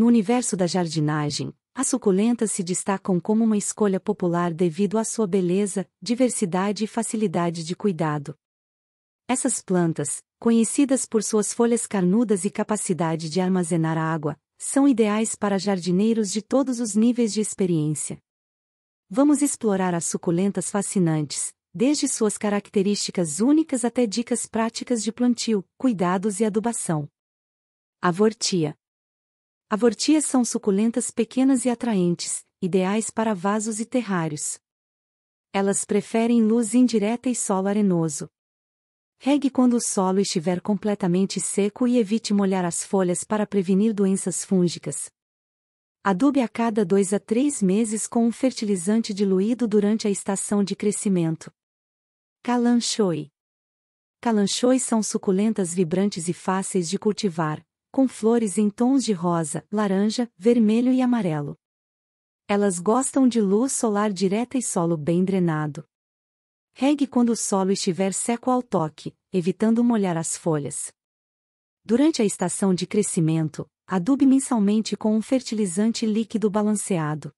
No universo da jardinagem, as suculentas se destacam como uma escolha popular devido à sua beleza, diversidade e facilidade de cuidado. Essas plantas, conhecidas por suas folhas carnudas e capacidade de armazenar água, são ideais para jardineiros de todos os níveis de experiência. Vamos explorar as suculentas fascinantes, desde suas características únicas até dicas práticas de plantio, cuidados e adubação. A Vortia Avortias são suculentas pequenas e atraentes, ideais para vasos e terrários. Elas preferem luz indireta e solo arenoso. Regue quando o solo estiver completamente seco e evite molhar as folhas para prevenir doenças fúngicas. Adube a cada dois a três meses com um fertilizante diluído durante a estação de crescimento. Calanchoe. Calanchoes são suculentas vibrantes e fáceis de cultivar, com flores em tons de rosa, laranja, vermelho e amarelo. Elas gostam de luz solar direta e solo bem drenado. Regue quando o solo estiver seco ao toque, evitando molhar as folhas. Durante a estação de crescimento, adube mensalmente com um fertilizante líquido balanceado.